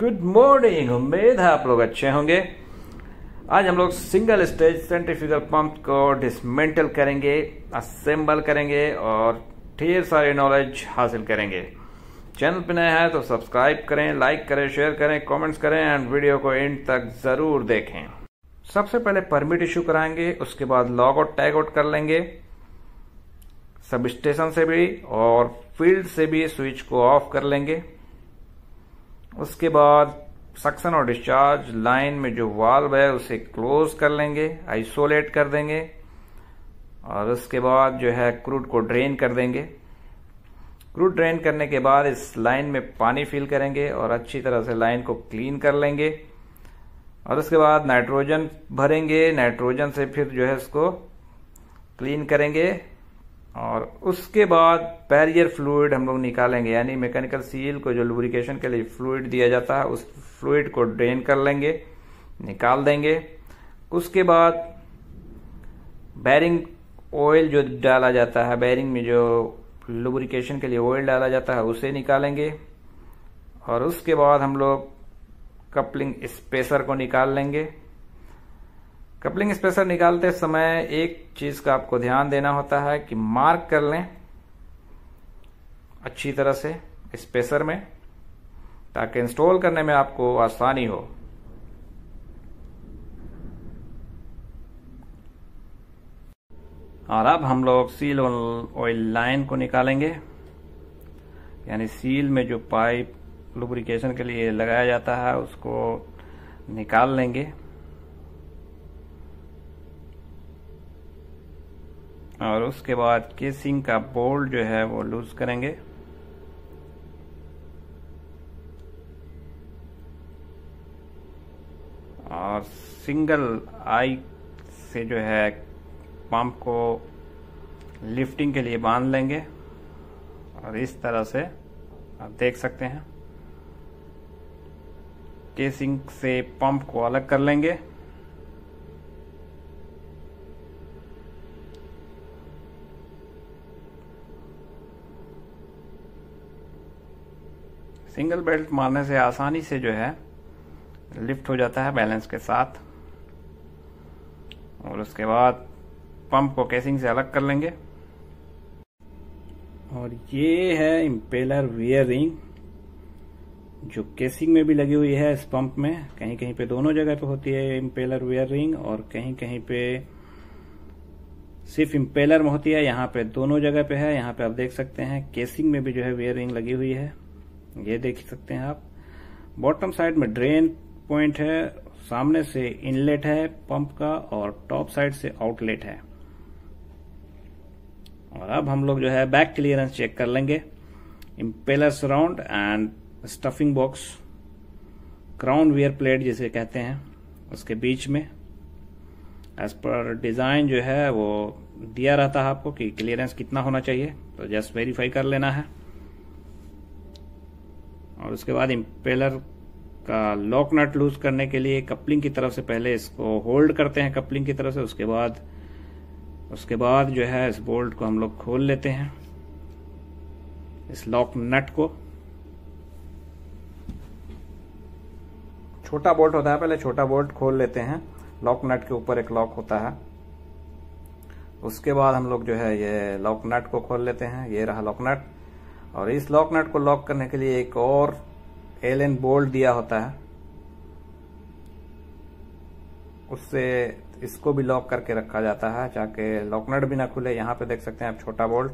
good morning उम्मीद है आप लोग अच्छे होंगे आज हम लोग सिंगल स्टेज सेंट्रीफ्यूगल पंप को डिसमेंटल करेंगे असेंबल करेंगे और ढेर सारे नॉलेज हासिल करेंगे चैनल पर नए हैं तो सब्सक्राइब करें लाइक करें शेयर करें कमेंट्स करें एंड वीडियो को एंड तक ज़रूर देखें सबसे पहले परमिट इशू कराएंगे उसके बाद लॉग आउट टैग आउट कर लेंगे सब स्टेशन से भी और फील्ड से भी स्विच को ऑफ कर लेंगे उसके बाद सक्सन और डिस्चार्ज लाइन में जो वाल्व है उसे क्लोज कर लेंगे आइसोलेट कर देंगे और उसके बाद जो है क्रूड को ड्रेन कर देंगे क्रूड ड्रेन करने के बाद इस लाइन में पानी फिल करेंगे और अच्छी तरह से लाइन को क्लीन कर लेंगे और उसके बाद नाइट्रोजन भरेंगे नाइट्रोजन से फिर जो है इसको क्लीन करेंगे और उसके बाद बैरियर फ्लूड हम लोग निकालेंगे यानी मैकेनिकल सील को जो लुब्रिकेशन के लिए फ्लूड दिया जाता है उस फ्लूड को ड्रेन कर लेंगे निकाल देंगे उसके बाद बैरिंग ऑयल जो डाला जाता है बैरिंग में जो लुब्रिकेशन के लिए ऑयल डाला जाता है उसे निकालेंगे और उसके बाद हम लोग कपलिंग स्पेसर को निकाल लेंगे कपलिंग स्पेसर निकालते समय एक चीज का आपको ध्यान देना होता है कि मार्क कर लें अच्छी तरह से स्पेसर में ताकि इंस्टॉल करने में आपको आसानी हो और अब हम लोग सील ऑयल लाइन को निकालेंगे यानी सील में जो पाइप लुब्रिकेशन के लिए लगाया जाता है उसको निकाल लेंगे और उसके बाद केसिंग का बोल्ट जो है वो लूज करेंगे और सिंगल आई से जो है पंप को लिफ्टिंग के लिए बांध लेंगे और इस तरह से आप देख सकते हैं केसिंग से पंप को अलग कर लेंगे सिंगल बेल्ट मारने से आसानी से जो है लिफ्ट हो जाता है बैलेंस के साथ और उसके बाद पंप को केसिंग से अलग कर लेंगे और ये है इम्पेलर वियर रिंग जो केसिंग में भी लगी हुई है इस पंप में कहीं कहीं पे दोनों जगह पे होती है इम्पेलर वियर रिंग और कहीं कहीं पे सिर्फ इम्पेलर में होती है यहाँ पे दोनों जगह पे है यहाँ पे आप देख सकते हैं केसिंग में भी जो है वियर रिंग लगी हुई है ये देख सकते हैं आप बॉटम साइड में ड्रेन पॉइंट है सामने से इनलेट है पंप का और टॉप साइड से आउटलेट है और अब हम लोग जो है बैक क्लियरेंस चेक कर लेंगे impeller surround and stuffing box crown wear plate जिसे कहते हैं उसके बीच में एज पर डिज़ाइन जो है वो दिया रहता है आपको कि क्लियरेंस कितना होना चाहिए तो जस्ट वेरीफाई कर लेना है और उसके बाद इम्पेलर का लॉक नट लूज करने के लिए कपलिंग की तरफ से पहले इसको होल्ड करते हैं कपलिंग की तरफ से उसके बाद उसके बाद जो है इस बोल्ट को हम लोग खोल लेते हैं इस लॉक नट को छोटा बोल्ट होता है पहले छोटा बोल्ट खोल लेते हैं लॉक नट के ऊपर एक लॉक होता है उसके बाद हम लोग जो है ये लॉक नट को खोल लेते हैं ये रहा लॉक नट और इस लॉक नट को लॉक करने के लिए एक और एल एन बोल्ट दिया होता है उससे इसको भी लॉक करके रखा जाता है ताकि नट भी ना खुले यहाँ पे देख सकते हैं आप छोटा बोल्ट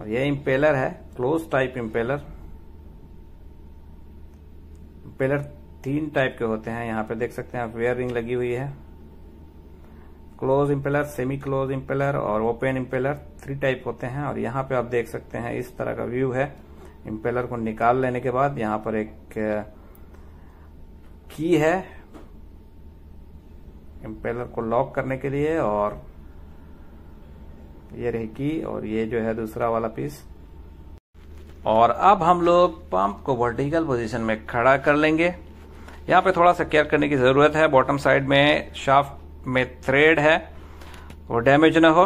और ये इम्पेलर है क्लोज टाइप इम्पेलर इम्पेलर तीन टाइप के होते हैं यहाँ पे देख सकते हैं आप वेयर रिंग लगी हुई है close impeller semi close impeller और ओपन इम्पेलर थ्री टाइप होते हैं और यहाँ पे आप देख सकते हैं इस तरह का व्यू है इम्पेलर को निकाल लेने के बाद यहाँ पर एक की है इम्पेलर को लॉक करने के लिए और ये रही की और ये जो है दूसरा वाला पीस और अब हम लोग पंप को वर्टिकल पोजीशन में खड़ा कर लेंगे यहाँ पे थोड़ा सा केयर करने की ज़रूरत है बॉटम साइड में शाफ्ट में थ्रेड है वो डैमेज ना हो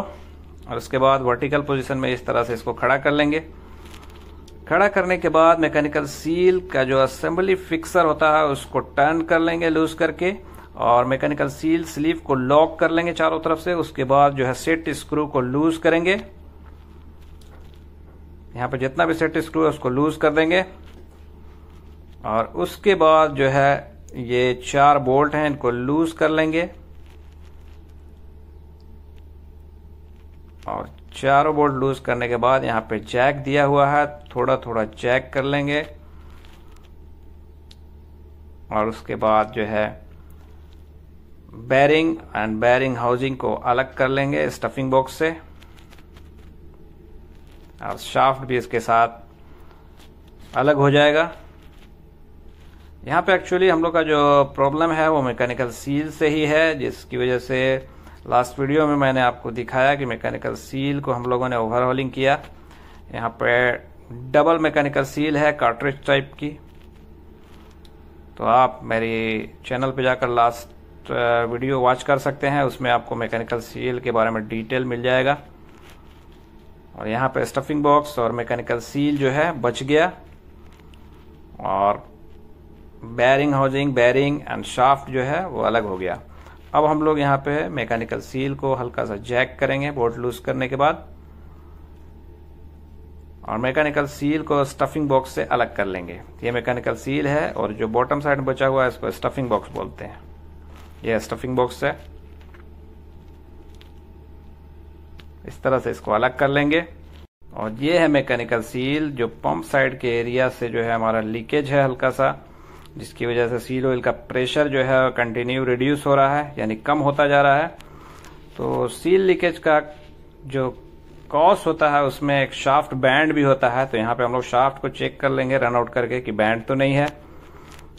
और उसके बाद वर्टिकल पोजीशन में इस तरह से इसको खड़ा कर लेंगे खड़ा करने के बाद मैकेनिकल सील का जो असेंबली फिक्सर होता है उसको टर्न कर लेंगे लूज करके और मैकेनिकल सील स्लीव को लॉक कर लेंगे चारों तरफ से उसके बाद जो है सेट स्क्रू को लूज करेंगे यहां पर जितना भी सेट स्क्रू है उसको लूज कर देंगे और उसके बाद जो है ये चार बोल्ट हैं इनको लूज कर लेंगे और चारों बोल्ट लूज करने के बाद यहाँ पे चेक दिया हुआ है थोड़ा थोड़ा चेक कर लेंगे और उसके बाद जो है बैरिंग एंड बैरिंग हाउसिंग को अलग कर लेंगे स्टफिंग बॉक्स से और शाफ्ट भी इसके साथ अलग हो जाएगा यहाँ पे एक्चुअली हम लोग का जो प्रॉब्लम है वो मैकेनिकल सील से ही है जिसकी वजह से लास्ट वीडियो में मैंने आपको दिखाया कि मैकेनिकल सील को हम लोगों ने ओवरहॉलिंग किया यहाँ पे डबल मैकेनिकल सील है कार्ट्रिज टाइप की तो आप मेरे चैनल पे जाकर लास्ट वीडियो वॉच कर सकते हैं उसमें आपको मैकेनिकल सील के बारे में डिटेल मिल जाएगा और यहाँ पे स्टफिंग बॉक्स और मैकेनिकल सील जो है बच गया और bearing housing bearing and shaft जो है वो अलग हो गया अब हम लोग यहाँ पे मैकेनिकल सील को हल्का सा जैक करेंगे बोल्ट लूज करने के बाद और मैकेनिकल सील को स्टफिंग बॉक्स से अलग कर लेंगे ये मैकेनिकल सील है और जो बॉटम साइड में बचा हुआ है इसको स्टफिंग बॉक्स बोलते हैं ये स्टफिंग बॉक्स है इस तरह से इसको अलग कर लेंगे और ये है मैकेनिकल सील जो पंप साइड के एरिया से जो है हमारा लीकेज है हल्का सा जिसकी वजह से सील ऑयल का प्रेशर जो है कंटिन्यू रिड्यूस हो रहा है यानी कम होता जा रहा है तो सील लीकेज का जो कॉस होता है उसमें एक शाफ्ट बैंड भी होता है तो यहाँ पे हम लोग शाफ्ट को चेक कर लेंगे रनआउट करके कि बैंड तो नहीं है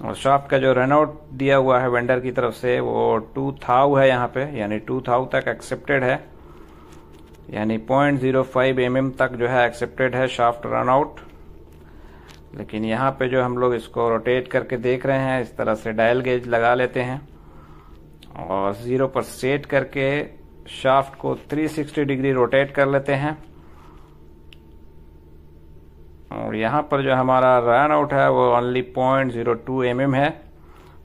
और शाफ्ट का जो रनआउट दिया हुआ है वेंडर की तरफ से वो टू थाउ है यहाँ पे यानी टू थाउ तक एक्सेप्टेड है यानी point zero five M M तक जो है एक्सेप्टेड है शाफ्ट रनआउट लेकिन यहाँ पे जो हम लोग इसको रोटेट करके देख रहे हैं इस तरह से डायल गेज लगा लेते हैं और ज़ीरो पर सेट करके शाफ्ट को 360 डिग्री रोटेट कर लेते हैं और यहाँ पर जो हमारा रन आउट है वो only point zero two M M है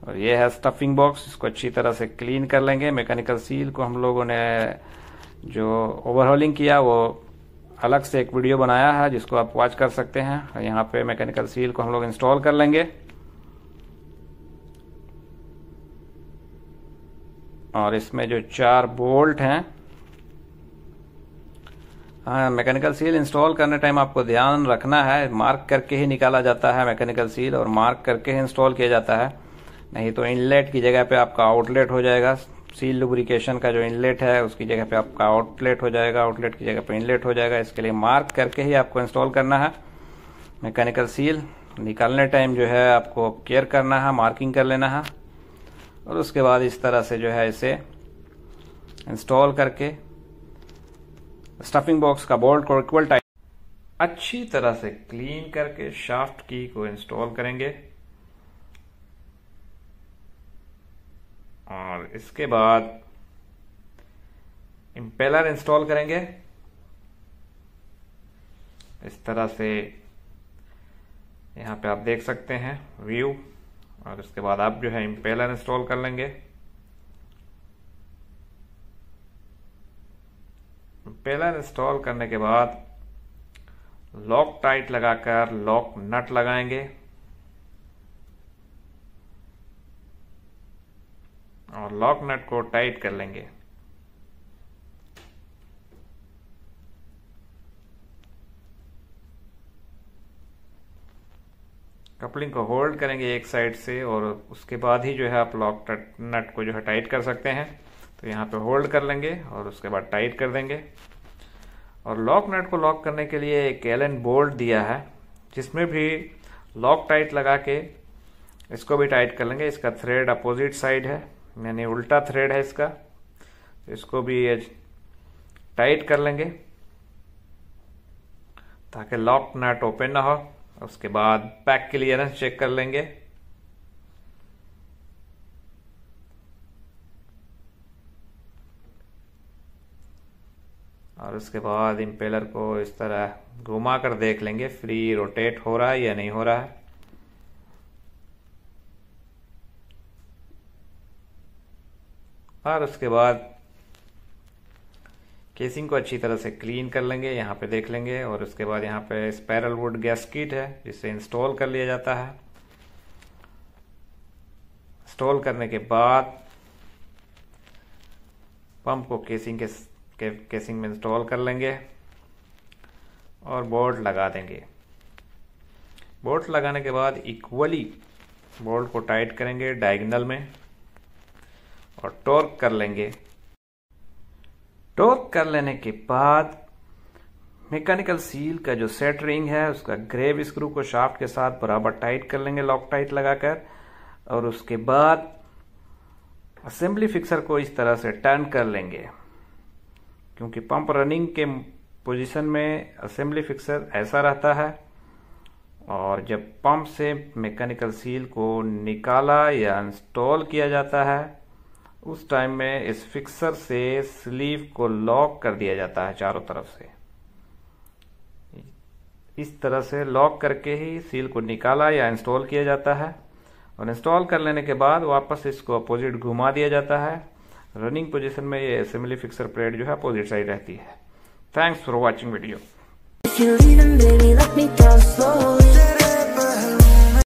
और ये है स्टफिंग बॉक्स इसको अच्छी तरह से क्लीन कर लेंगे मैकेनिकल सील को हम लोगों ने जो ओवरहॉलिंग किया वो अलग से एक वीडियो बनाया है जिसको आप वॉच कर सकते हैं यहाँ पे मैकेनिकल सील को हम लोग इंस्टॉल कर लेंगे और इसमें जो चार बोल्ट हैं मैकेनिकल सील इंस्टॉल करने टाइम आपको ध्यान रखना है मार्क करके ही निकाला जाता है मैकेनिकल सील और मार्क करके ही इंस्टॉल किया जाता है नहीं तो इनलेट की जगह पे आपका आउटलेट हो जाएगा सील लुब्रिकेशन का जो इनलेट है उसकी जगह पे आपका आउटलेट हो जाएगा आउटलेट की जगह पे इनलेट हो जाएगा इसके लिए मार्क करके ही आपको इंस्टॉल करना है मैकेनिकल सील निकालने टाइम जो है आपको केयर करना है मार्किंग कर लेना है और उसके बाद इस तरह से जो है इसे इंस्टॉल करके स्टफिंग बॉक्स का बोल्ट को इक्वल टाइम अच्छी तरह से क्लीन करके शाफ्ट की को इंस्टॉल करेंगे और इसके बाद इंपेलर इंस्टॉल करेंगे इस तरह से यहाँ पे आप देख सकते हैं व्यू और इसके बाद आप जो है इंपेलर इंस्टॉल कर लेंगे इंपेलर इंस्टॉल करने के बाद लॉक टाइट लगाकर लॉक नट लगाएंगे और लॉक नट को टाइट कर लेंगे कपलिंग को होल्ड करेंगे एक साइड से और उसके बाद ही जो है आप लॉक नट को जो है टाइट कर सकते हैं तो यहाँ पे होल्ड कर लेंगे और उसके बाद टाइट कर देंगे और लॉक नट को लॉक करने के लिए एक एलन बोल्ट दिया है जिसमें भी लॉक टाइट लगा के इसको भी टाइट कर लेंगे इसका थ्रेड अपोजिट साइड है यानी उल्टा थ्रेड है इसका इसको भी ये टाइट कर लेंगे ताकि लॉक नट ओपन ना हो उसके बाद पैक क्लियरेंस चेक कर लेंगे और उसके बाद इम्पेलर को इस तरह घुमा कर देख लेंगे फ्री रोटेट हो रहा है या नहीं हो रहा है और उसके बाद केसिंग को अच्छी तरह से क्लीन कर लेंगे यहाँ पे देख लेंगे और उसके बाद यहाँ पे स्पैरल वुड गैस किट है जिसे इंस्टॉल कर लिया जाता है इंस्टॉल करने के बाद पंप को केसिंग के, के केसिंग में इंस्टॉल कर लेंगे और बोल्ट लगा देंगे बोल्ट लगाने के बाद इक्वली बोल्ट को टाइट करेंगे डायगनल में और टॉर्क कर लेंगे टॉर्क कर लेने के बाद मैकेनिकल सील का जो सेट रिंग है उसका ग्रेव स्क्रू को शाफ्ट के साथ बराबर टाइट कर लेंगे लॉक टाइट लगाकर और उसके बाद असेंबली फिक्सर को इस तरह से टर्न कर लेंगे क्योंकि पंप रनिंग के पोजीशन में असेंबली फिक्सर ऐसा रहता है और जब पंप से मैकेनिकल सील को निकाला या इंस्टॉल किया जाता है उस टाइम में इस फिक्सर से स्लीव को लॉक कर दिया जाता है चारों तरफ से इस तरह से लॉक करके ही सील को निकाला या इंस्टॉल किया जाता है और इंस्टॉल कर लेने के बाद वापस इसको अपोजिट घुमा दिया जाता है रनिंग पोजीशन में ये असेंबली फिक्सर प्लेट जो है अपोजिट साइड रहती है थैंक्स फॉर वॉचिंग वीडियो